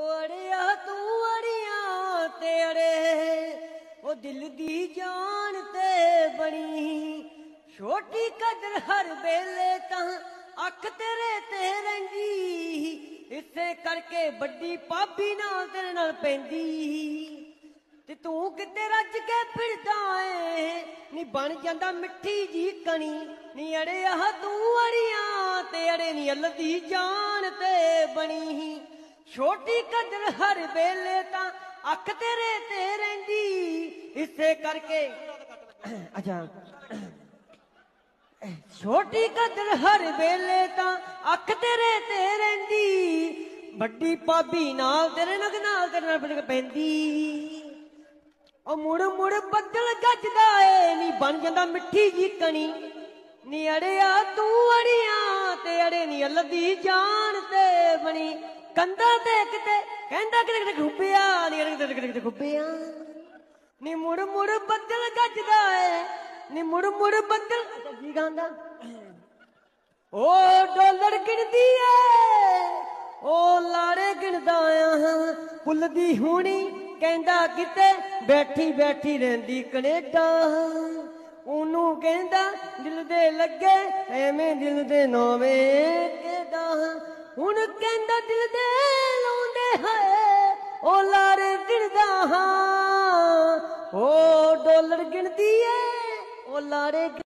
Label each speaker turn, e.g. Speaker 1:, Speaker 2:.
Speaker 1: ਓੜਿਆ ਤੂੰ ਅੜਿਆ ਤੇ ਅੜੇ ਉਹ ਦਿਲ ਦੀ ਜਾਨ ਤੇ ਬਣੀ ਛੋਟੀ ਕਦਰ ਹਰ ਵੇਲੇ ਤਾਂ ਅੱਖ ਤੇਰੇ ਤੇ ਰਹਿੰਦੀ ਇਸੇ ਕਰਕੇ ਵੱਡੀ ਪਾਪੀ ਨਾਲ ਤੇਰੇ ਨਾਲ ਪੈਂਦੀ ਤੇ ਤੂੰ ਕਿਤੇ ਰੱਜ ਕੇ ਫਿਰਦਾ ਏ ਨੀ ਬਣ ਜਾਂਦਾ ਮਿੱਠੀ ਜੀ ਕਣੀ ਨੀ ਅੜਿਆ ਤੂੰ ਅੜਿਆ ਤੇ ਅੜੇ ਨੀ ਅਲਦੀ ਜਾਨ ਤੇ ਬਣੀ ਛੋਟੀ ਕਦਰ ਹਰ ਵੇਲੇ ਤਾਂ ਅੱਖ ਤੇਰੇ ਤੇ ਰਹਿੰਦੀ ਇਸੇ ਕਰਕੇ ਅੱਛਾ ਛੋਟੀ ਕਦਰ ਹਰ ਵੇਲੇ ਤਾਂ ਅੱਖ ਤੇਰੇ ਤੇ ਰਹਿੰਦੀ ਵੱਡੀ ਪਾਬੀ ਨਾਲ ਤੇਰੇ ਨਗ ਨਾਲ ਤੇਰੇ ਨਾਲ ਬਿਲਕ ਪੈਂਦੀ ਉਹ ਮੁੜ ਮੁੜ ਬੱਦਲ ਗੱਜਦਾ ਏ ਨਹੀਂ ਬਣ ਜਾਂਦਾ ਮਿੱਠੀ ਜੀ ਕਣੀ ਨੀ ਅੜਿਆ ਤੂੰ ਅੜਿਆ ਤੇ ਅੜੇ ਨਹੀਂ ਅਲਦੀ ਜਾਣ ਤੇ ਨਹੀਂ ਕੰਦਾ ਤੇ ਕਿਤੇ ਕਹਿੰਦਾ ਕਿਤੇ ਕਿਤੇ ਖੁੱਬਿਆ ਨਹੀਂ ਕਿਤੇ ਕਿਤੇ ਕਿਤੇ ਖੁੱਬਿਆ ਨੀ ਮੁਰ ਮੁਰ ਬੱਦਲ ਗੱਜਦਾ ਏ ਨੀ ਮੁਰ ਮੁਰ ਬੱਦਲ ਕੀ ਗਾਂਦਾ ਓ ਡਾਲਰ ਗਿਣਦੀ ਏ ਓ ਲਾਰੇ ਗਿਣਦਾ ਆ ਦੀ ਹੋਣੀ ਕਹਿੰਦਾ ਕਿਤੇ ਬੈਠੀ ਬੈਠੀ ਰਹਿੰਦੀ ਕੈਨੇਡਾ ਉਹਨੂੰ ਕਹਿੰਦਾ ਦਿਲ ਦੇ ਲੱਗੇ ਐਵੇਂ ਦਿਲ ਦੇ ਨੋਵੇਂ ਕਿਦਾ ਹੁਣ ਕਹਿੰਦਾ ਦਿਲ ਦੇ ਲਾਉਂਦੇ ਹਾਏ ਉਹ ਲਾਰੇ ਗਿਣਦਾ ਹਾਂ ਉਹ ਡਾਲਰ ਗਿਣਦੀ ਏ ਉਹ ਲਾਰੇ